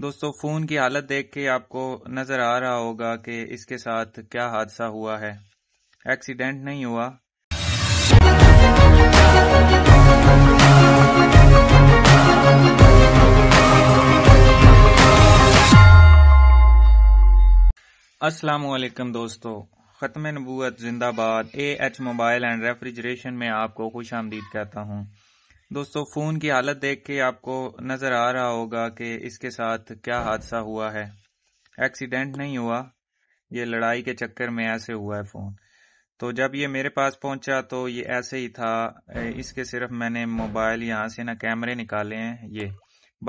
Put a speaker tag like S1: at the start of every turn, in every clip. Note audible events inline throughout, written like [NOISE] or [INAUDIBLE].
S1: दोस्तों फ़ोन की हालत देख के आपको नज़र आ रहा होगा कि इसके साथ क्या हादसा हुआ है एक्सीडेंट नहीं हुआ अस्सलाम वालेकुम दोस्तों ख़त्म नबूत जिंदाबाद A H mobile and refrigeration में आपको खुश आमदीद कहता हूँ दोस्तों फ़ोन की हालत देख के आपको नज़र आ रहा होगा कि इसके साथ क्या हादसा हुआ है एक्सीडेंट नहीं हुआ ये लड़ाई के चक्कर में ऐसे हुआ है फ़ोन तो जब ये मेरे पास पहुंचा तो ये ऐसे ही था इसके सिर्फ मैंने मोबाइल यहाँ से ना कैमरे निकाले हैं ये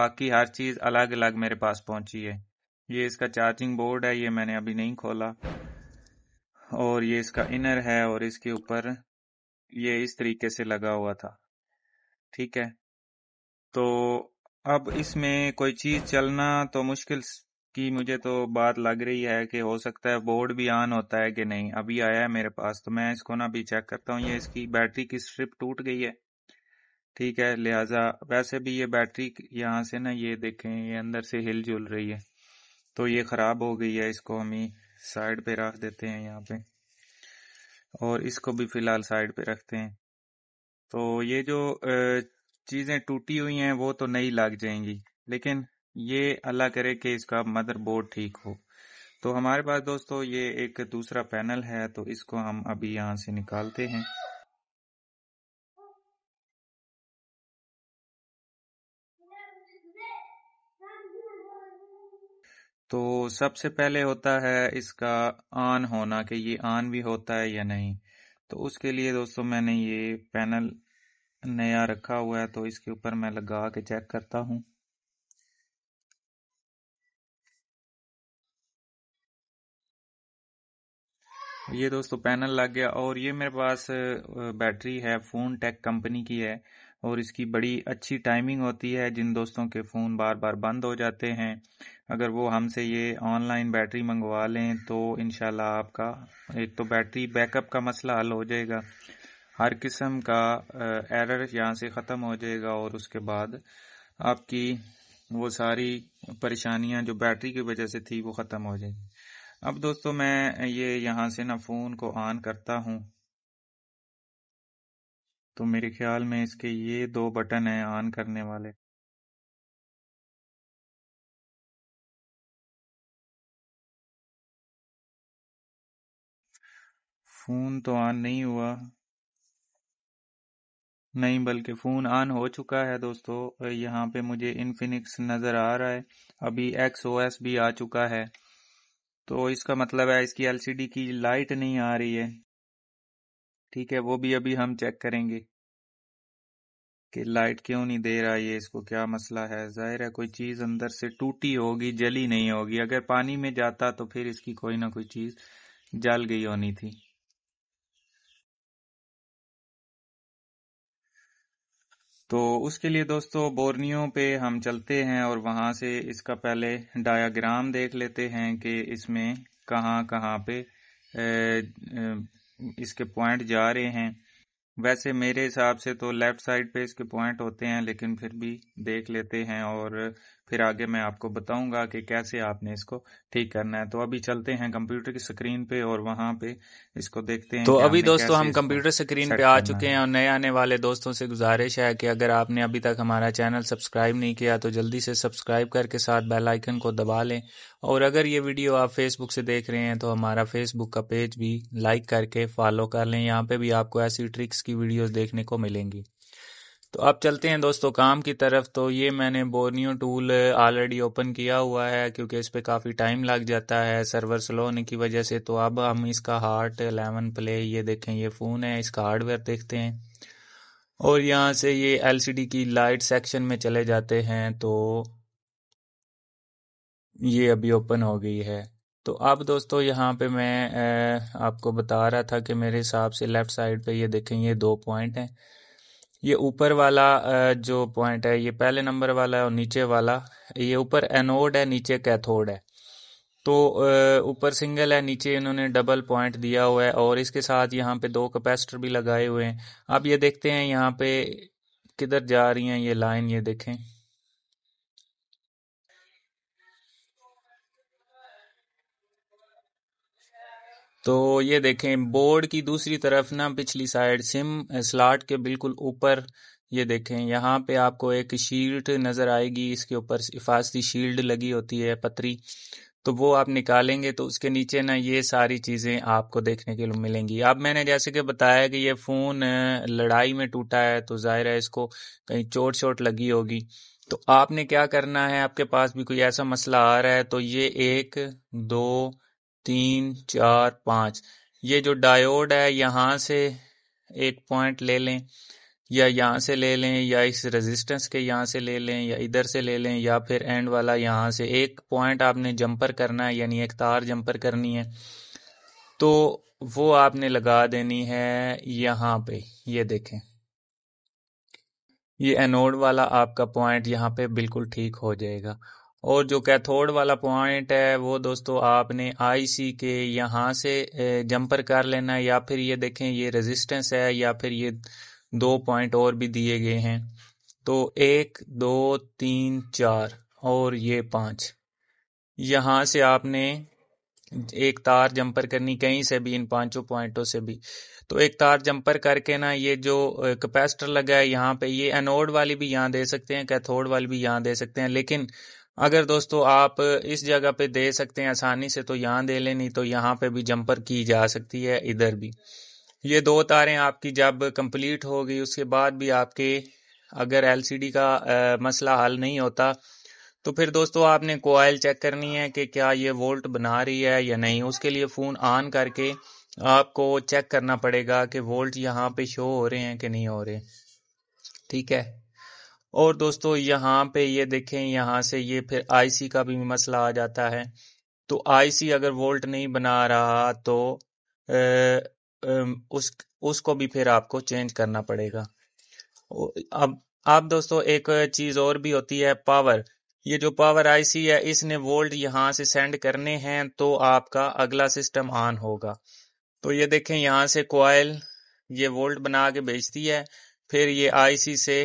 S1: बाकी हर चीज़ अलग अलग मेरे पास पहुंची है ये इसका चार्जिंग बोर्ड है ये मैंने अभी नहीं खोला और ये इसका इनर है और इसके ऊपर ये इस तरीके से लगा हुआ था ठीक है तो अब इसमें कोई चीज चलना तो मुश्किल की मुझे तो बात लग रही है कि हो सकता है बोर्ड भी ऑन होता है कि नहीं अभी आया है मेरे पास तो मैं इसको ना अभी चेक करता हूँ ये इसकी बैटरी की स्ट्रिप टूट गई है ठीक है लिहाजा वैसे भी ये बैटरी यहाँ से ना ये देखें ये अंदर से हिल जुल रही है तो ये खराब हो गई है इसको हम ही साइड पे रख देते हैं यहाँ पे और इसको भी फिलहाल साइड पे रखते हैं तो ये जो चीज़ें टूटी हुई हैं वो तो नई लग जाएंगी लेकिन ये अल्लाह करे कि इसका मदरबोर्ड ठीक हो तो हमारे पास दोस्तों ये एक दूसरा पैनल
S2: है तो इसको हम अभी यहाँ से निकालते हैं तो सबसे पहले होता है इसका ऑन होना कि ये
S1: ऑन भी होता है या नहीं तो उसके लिए दोस्तों मैंने ये पैनल नया
S2: रखा हुआ है तो इसके ऊपर मैं लगा के चेक करता हूँ
S1: ये दोस्तों पैनल लग गया और ये मेरे पास बैटरी है फोन टेक कंपनी की है और इसकी बड़ी अच्छी टाइमिंग होती है जिन दोस्तों के फ़ोन बार बार बंद हो जाते हैं अगर वो हमसे ये ऑनलाइन बैटरी मंगवा लें तो इन आपका एक तो बैटरी बैकअप का मसला हल हो जाएगा हर किस्म का एरर यहाँ से ख़त्म हो जाएगा और उसके बाद आपकी वो सारी परेशानियाँ जो बैटरी की वजह से थी वो ख़त्म हो जाएगी अब दोस्तों मैं ये यहाँ से ना
S2: फ़ोन को ऑन करता हूँ तो मेरे ख्याल में इसके ये दो बटन हैं ऑन करने वाले फोन तो ऑन नहीं हुआ नहीं बल्कि
S1: फ़ोन ऑन हो चुका है दोस्तों यहाँ पे मुझे इनफिनिक्स नज़र आ रहा है अभी एक्स ओ एस भी आ चुका है तो इसका मतलब है इसकी एलसीडी की लाइट नहीं आ रही है ठीक है वो भी अभी हम चेक करेंगे कि लाइट क्यों नहीं दे रहा ये इसको क्या मसला है जाहिर है कोई चीज़ अंदर से टूटी होगी जली नहीं होगी अगर पानी में जाता तो फिर इसकी कोई ना कोई चीज़ जल गई होनी
S2: थी तो उसके लिए दोस्तों बोर्नियो पे हम चलते हैं और वहां से इसका पहले
S1: डायाग्राम देख लेते हैं कि इसमें कहाँ कहाँ पे इसके पॉइंट जा रहे हैं वैसे मेरे हिसाब से तो लेफ़्ट साइड पे इसके पॉइंट होते हैं लेकिन फिर भी देख लेते हैं और फिर आगे मैं आपको बताऊंगा कि कैसे आपने इसको ठीक करना है तो अभी चलते हैं कंप्यूटर की स्क्रीन पे और वहां पे इसको देखते हैं तो अभी दोस्तों हम कंप्यूटर स्क्रीन पे आ चुके हैं और नए आने वाले दोस्तों से गुजारिश है कि अगर आपने अभी तक हमारा चैनल सब्सक्राइब नहीं किया तो जल्दी से सब्सक्राइब करके साथ बेलाइकन को दबा लें और अगर ये वीडियो आप फेसबुक से देख रहे हैं तो हमारा फेसबुक का पेज भी लाइक करके फॉलो कर लें यहाँ पे भी आपको ऐसी ट्रिक्स की वीडियोज देखने को मिलेंगी तो अब चलते हैं दोस्तों काम की तरफ तो ये मैंने बोर्नियो टूल ऑलरेडी ओपन किया हुआ है क्योंकि इस पर काफ़ी टाइम लग जाता है सर्वर स्लो होने की वजह से तो अब हम इसका हार्ट एलेवन प्ले ये देखें ये फ़ोन है इसका हार्डवेयर देखते हैं और यहाँ से ये एलसीडी की लाइट सेक्शन में चले जाते हैं तो ये अभी ओपन हो गई है तो अब दोस्तों यहाँ पे मैं आपको बता रहा था कि मेरे हिसाब से लेफ़्ट साइड पे ये देखें ये दो पॉइंट हैं ये ऊपर वाला जो पॉइंट है ये पहले नंबर वाला है और नीचे वाला ये ऊपर एनोड है नीचे कैथोड है तो ऊपर सिंगल है नीचे इन्होंने डबल पॉइंट दिया हुआ है और इसके साथ यहाँ पे दो कैपेसिटर भी लगाए हुए हैं आप ये देखते हैं यहाँ पे किधर जा रही हैं ये लाइन ये देखें तो ये देखें बोर्ड की दूसरी तरफ ना पिछली साइड सिम स्लाट के बिल्कुल ऊपर ये देखें यहाँ पे आपको एक शील्ड नज़र आएगी इसके ऊपर हिफाजती शील्ड लगी होती है पतरी तो वो आप निकालेंगे तो उसके नीचे ना ये सारी चीज़ें आपको देखने के लिए मिलेंगी अब मैंने जैसे कि बताया कि ये फ़ोन लड़ाई में टूटा है तो ज़ाहिर है इसको कहीं चोट चोट लगी होगी तो आपने क्या करना है आपके पास भी कोई ऐसा मसला आ रहा है तो ये एक दो तीन चार पाँच ये जो डायोड है यहाँ से एक पॉइंट ले लें या यहाँ से ले लें या इस रेजिस्टेंस के यहाँ से ले लें या इधर से ले लें या फिर एंड वाला यहाँ से एक पॉइंट आपने जंपर करना है यानी एक तार जंपर करनी है तो वो आपने लगा देनी है यहाँ पे ये देखें ये एनोड वाला आपका पॉइंट यहाँ पे बिल्कुल ठीक हो जाएगा और जो कैथोड वाला पॉइंट है वो दोस्तों आपने आईसी के यहाँ से जंपर कर लेना या फिर ये देखें ये रेजिस्टेंस है या फिर ये दो पॉइंट और भी दिए गए हैं तो एक दो तीन चार और ये पांच यहाँ से आपने एक तार जंपर करनी कहीं से भी इन पांचों पॉइंटों से भी तो एक तार जंपर करके ना ये जो कैपेसिटर लगा है यहाँ पे ये एनोड वाली भी यहाँ दे सकते हैं कैथोड वाली भी यहाँ दे सकते हैं लेकिन अगर दोस्तों आप इस जगह पे दे सकते हैं आसानी से तो यहाँ दे लें नहीं तो यहाँ पे भी जंपर की जा सकती है इधर भी ये दो तारें आपकी जब कंप्लीट गई उसके बाद भी आपके अगर एलसीडी का आ, मसला हल नहीं होता तो फिर दोस्तों आपने कोयल चेक करनी है कि क्या ये वोल्ट बना रही है या नहीं उसके लिए फ़ोन ऑन करके आपको चेक करना पड़ेगा कि वोल्ट यहाँ पे शो हो रहे हैं कि नहीं हो रहे ठीक है और दोस्तों यहाँ पे ये देखें यहाँ से ये फिर आईसी का भी मसला आ जाता है तो आईसी अगर वोल्ट नहीं बना रहा तो ए, ए, उस उसको भी फिर आपको चेंज करना पड़ेगा अब आप दोस्तों एक चीज़ और भी होती है पावर ये जो पावर आईसी है इसने वोल्ट यहाँ से सेंड करने हैं तो आपका अगला सिस्टम ऑन होगा तो ये देखें यहाँ से कोयल ये वोल्ट बना के भेजती है फिर ये आईसी से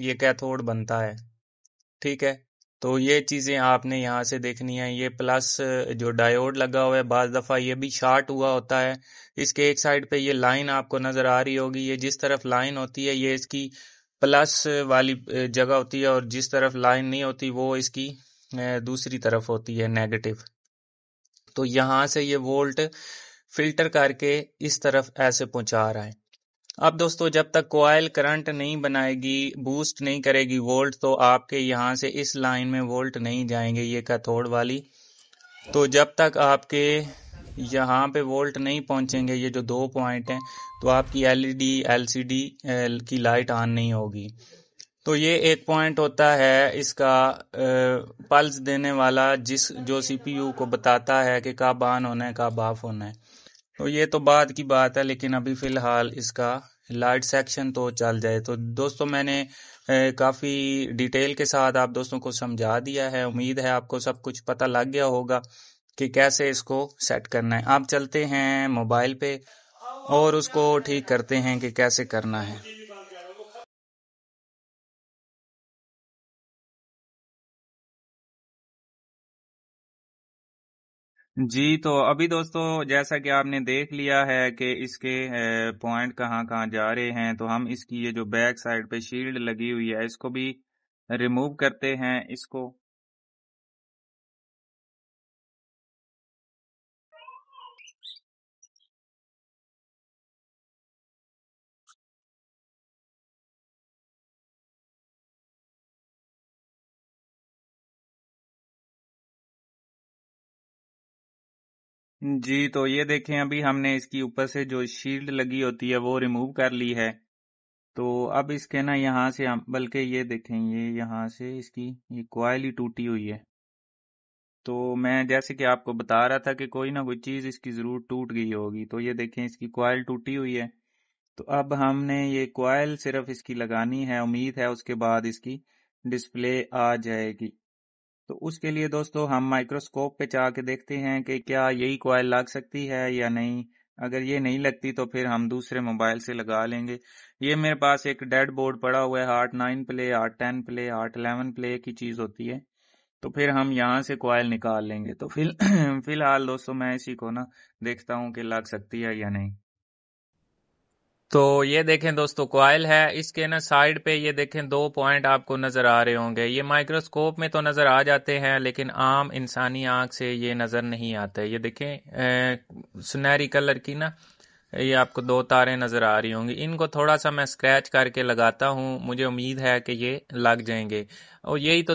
S1: ये कैथोड बनता है ठीक है तो ये चीज़ें आपने यहाँ से देखनी है ये प्लस जो डायोड लगा हुआ है बाज दफ़ा ये भी शार्ट हुआ होता है इसके एक साइड पे ये लाइन आपको नज़र आ रही होगी ये जिस तरफ लाइन होती है ये इसकी प्लस वाली जगह होती है और जिस तरफ लाइन नहीं होती वो इसकी दूसरी तरफ होती है नेगेटिव तो यहाँ से ये वोल्ट फिल्टर करके इस तरफ ऐसे पहुँचा रहा है अब दोस्तों जब तक कोयल करंट नहीं बनाएगी बूस्ट नहीं करेगी वोल्ट तो आपके यहाँ से इस लाइन में वोल्ट नहीं जाएंगे ये कैथोड वाली तो जब तक आपके यहाँ पे वोल्ट नहीं पहुँचेंगे ये जो दो पॉइंट हैं तो आपकी एलईडी एलसीडी e की लाइट ऑन नहीं होगी तो ये एक पॉइंट होता है इसका पल्स देने वाला जिस जो सीपीयू को बताता है कि कब ऑन होना है कब ऑफ होना है तो ये तो बाद की बात है लेकिन अभी फ़िलहाल इसका लाइट सेक्शन तो चल जाए तो दोस्तों मैंने काफ़ी डिटेल के साथ आप दोस्तों को समझा दिया है उम्मीद है आपको सब कुछ पता लग गया होगा कि कैसे इसको सेट करना है आप चलते हैं मोबाइल
S2: पे और उसको ठीक करते हैं कि कैसे करना है जी, तो अभी दोस्तों जैसा कि आपने देख लिया
S1: है कि इसके पॉइंट कहाँ-कहाँ जा रहे हैं, तो हम इसकी ये जो बैक साइड पे शील्ड
S2: लगी हुई है, इसको भी रिमूव करते हैं, इसको जी तो ये देखें अभी हमने इसकी ऊपर से जो शील्ड लगी होती है वो रिमूव कर ली है तो अब इसके ना यहाँ
S1: से हम बल्कि ये देखें ये यहाँ से इसकी ये क्वाइल ही टूटी हुई है तो मैं जैसे कि आपको बता रहा था कि कोई ना कोई चीज़ इसकी ज़रूर टूट गई होगी तो ये देखें इसकी क्वाइल टूटी हुई है तो अब हमने ये क्वाइल सिर्फ इसकी लगानी है उम्मीद है उसके बाद इसकी डिस्प्ले आ जाएगी तो उसके लिए दोस्तों हम माइक्रोस्कोप पे चाह के देखते हैं कि क्या यही कॉयल लग सकती है या नहीं अगर ये नहीं लगती तो फिर हम दूसरे मोबाइल से लगा लेंगे ये मेरे पास एक डेड बोर्ड पड़ा हुआ है heart nine play heart ten play heart eleven play की चीज़ होती है तो फिर हम यहाँ से कॉयल निकाल लेंगे तो फिर [CLEARS THROAT] फिलहाल दोस्तों मैं इसी को ना देखता हूँ कि लग सकती है या नहीं तो ये देखें दोस्तों क्वाइल है इसके ना साइड पे ये देखें दो पॉइंट आपको नजर आ रहे होंगे ये माइक्रोस्कोप में तो नजर आ जाते हैं लेकिन आम इंसानी आंख से ये नजर नहीं आते ये देखें सुनहरी कलर की ना ये आपको दो तारे नजर आ रही होंगी इनको थोड़ा सा मैं स्क्रैच करके लगाता हूँ मुझे उम्मीद है कि ये लग जाएंगे और यही तो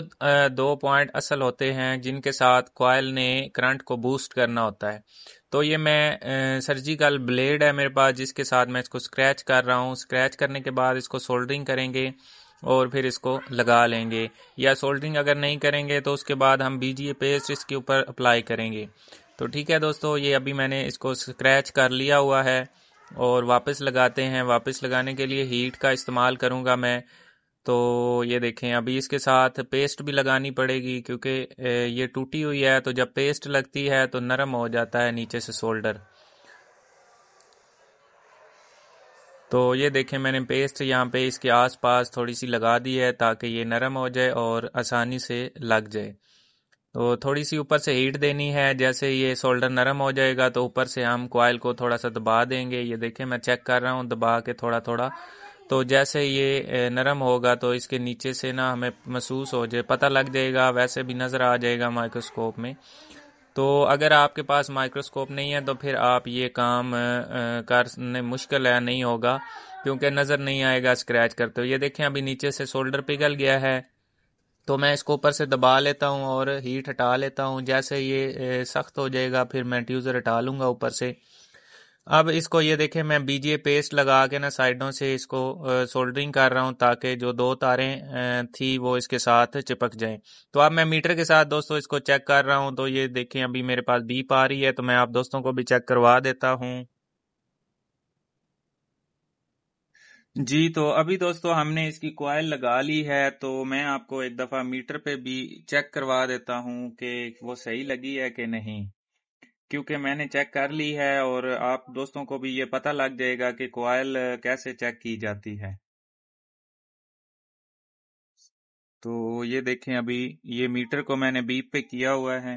S1: दो पॉइंट असल होते हैं जिनके साथ कॉयल ने करंट को बूस्ट करना होता है तो ये मैं सर्जिकल ब्लेड है मेरे पास जिसके साथ मैं इसको स्क्रैच कर रहा हूँ स्क्रैच करने के बाद इसको सोल्डरिंग करेंगे और फिर इसको लगा लेंगे या सोल्डरिंग अगर नहीं करेंगे तो उसके बाद हम बी पेस्ट इसके ऊपर अप्लाई करेंगे तो ठीक है दोस्तों ये अभी मैंने इसको स्क्रैच कर लिया हुआ है और वापस लगाते हैं वापस लगाने के लिए हीट का इस्तेमाल करूँगा मैं तो ये देखें अभी इसके साथ पेस्ट भी लगानी पड़ेगी क्योंकि ये टूटी हुई है तो जब पेस्ट लगती है तो नरम हो जाता है नीचे से शोल्डर तो ये देखें मैंने पेस्ट यहाँ पे इसके आसपास थोड़ी सी लगा दी है ताकि ये नरम हो जाए और आसानी से लग जाए तो थोड़ी सी ऊपर से हीट देनी है जैसे ये शोल्डर नरम हो जाएगा तो ऊपर से हम क्वाइल को थोड़ा सा दबा देंगे ये देखें मैं चेक कर रहा हूँ दबा के थोड़ा थोड़ा तो जैसे ये नरम होगा तो इसके नीचे से ना हमें महसूस हो जाए पता लग जाएगा वैसे भी नज़र आ जाएगा माइक्रोस्कोप में तो अगर आपके पास माइक्रोस्कोप नहीं है तो फिर आप ये काम करने मुश्किल है नहीं होगा क्योंकि नज़र नहीं आएगा स्क्रैच करते हुए ये देखें अभी नीचे से शोल्डर पिघल गया है तो मैं इसको ऊपर से दबा लेता हूँ और हीट हटा लेता हूँ जैसे ये सख्त हो जाएगा फिर मैं ट्यूज़र हटा लूँगा ऊपर से अब इसको ये देखें मैं बीजे पेस्ट लगा के ना साइडों से इसको सोल्डरिंग कर रहा हूँ ताकि जो दो तारें थी वो इसके साथ चिपक जाएं तो अब मैं मीटर के साथ दोस्तों इसको चेक कर रहा हूँ तो ये देखें अभी मेरे पास बीप आ रही है तो मैं आप दोस्तों को भी चेक करवा देता हूँ जी तो अभी दोस्तों हमने इसकी क्वाइल लगा ली है तो मैं आपको एक दफ़ा मीटर पे भी चेक करवा देता हूँ कि वो सही लगी है कि नहीं क्योंकि मैंने चेक कर ली है और आप दोस्तों को भी ये पता लग जाएगा कि कोयल कैसे चेक की जाती है तो ये देखें अभी ये मीटर को मैंने बीप पे किया हुआ है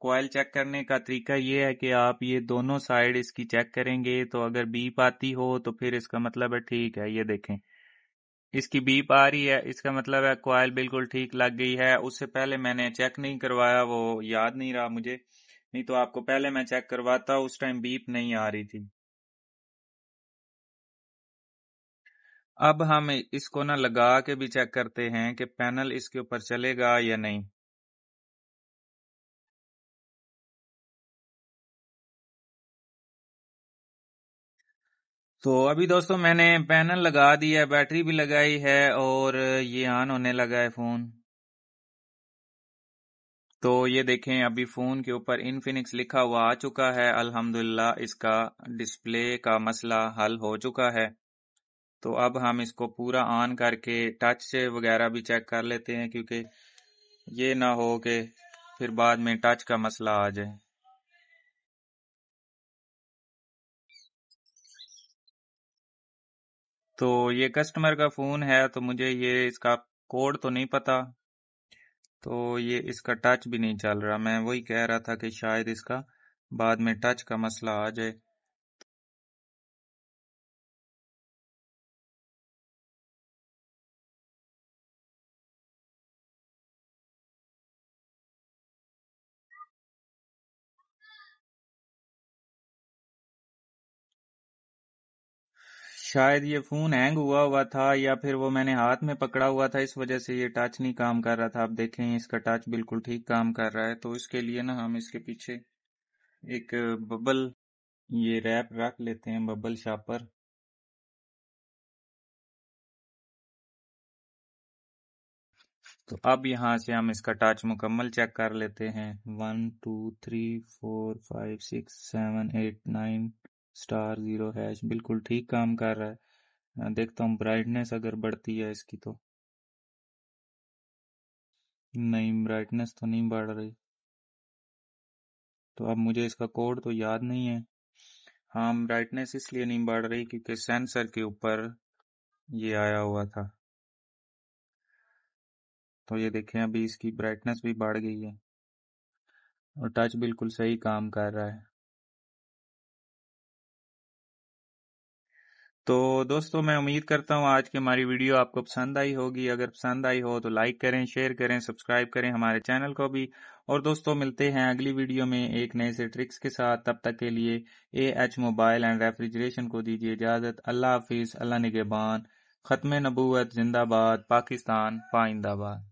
S1: कोयल चेक करने का तरीका ये है कि आप ये दोनों साइड इसकी चेक करेंगे तो अगर बीप आती हो तो फिर इसका मतलब है ठीक है ये देखें इसकी बीप आ रही है इसका मतलब है कोयल बिल्कुल ठीक लग गई है उससे पहले मैंने चेक नहीं करवाया वो याद नहीं रहा मुझे नहीं तो आपको पहले मैं चेक करवाता उस टाइम बीप नहीं आ रही थी
S2: अब हम इसको ना लगा के भी चेक करते हैं कि पैनल इसके ऊपर चलेगा या नहीं तो अभी दोस्तों मैंने पैनल लगा दिया बैटरी भी लगाई है
S1: और ये ऑन होने लगा है फोन तो ये देखें अभी फ़ोन के ऊपर इनफिनिक्स लिखा हुआ आ चुका है अल्हम्दुलिल्लाह इसका डिस्प्ले का मसला हल हो चुका है तो अब हम इसको पूरा ऑन करके टच वगैरह भी चेक कर लेते हैं क्योंकि ये ना हो के फिर
S2: बाद में टच का मसला आ जाए तो ये कस्टमर का फ़ोन है तो
S1: मुझे ये इसका कोड तो नहीं पता तो ये इसका टच भी नहीं चल
S2: रहा मैं वही कह रहा था कि शायद इसका बाद में टच का मसला आ जाए शायद ये फोन हैंग हुआ हुआ था या फिर वो मैंने हाथ
S1: में पकड़ा हुआ था इस वजह से ये टच नहीं काम कर रहा था आप देखें इसका टच बिल्कुल ठीक काम कर रहा है
S2: तो इसके लिए ना हम इसके पीछे एक बबल ये रैप रख लेते हैं बबल शापर तो अब यहाँ से हम इसका टच मुकम्मल चेक कर लेते
S1: हैं one two three four five six seven eight nine star zero hash बिल्कुल ठीक काम कर रहा है देखता हूँ ब्राइटनेस अगर बढ़ती है इसकी
S2: तो नहीं ब्राइटनेस तो नहीं बढ़ रही तो अब मुझे इसका कोड तो याद नहीं है हाँ ब्राइटनेस
S1: इसलिए नहीं बढ़ रही क्योंकि सेंसर के ऊपर
S2: ये आया हुआ था तो ये देखें अभी इसकी ब्राइटनेस भी बढ़ गई है और टच बिल्कुल सही काम कर रहा है तो दोस्तों मैं उम्मीद करता हूँ आज की हमारी वीडियो आपको पसंद
S1: आई होगी अगर पसंद आई हो तो लाइक करें शेयर करें सब्सक्राइब करें हमारे चैनल को भी और दोस्तों मिलते हैं अगली वीडियो में एक नए से ट्रिक्स के साथ तब तक के लिए A H mobile and refrigeration को दीजिए इजाज़त अल्लाह हाफिज़ अल्लाह निगेबान ख़त्म नबूत जिंदाबाद पाकिस्तान पाइंदाबाद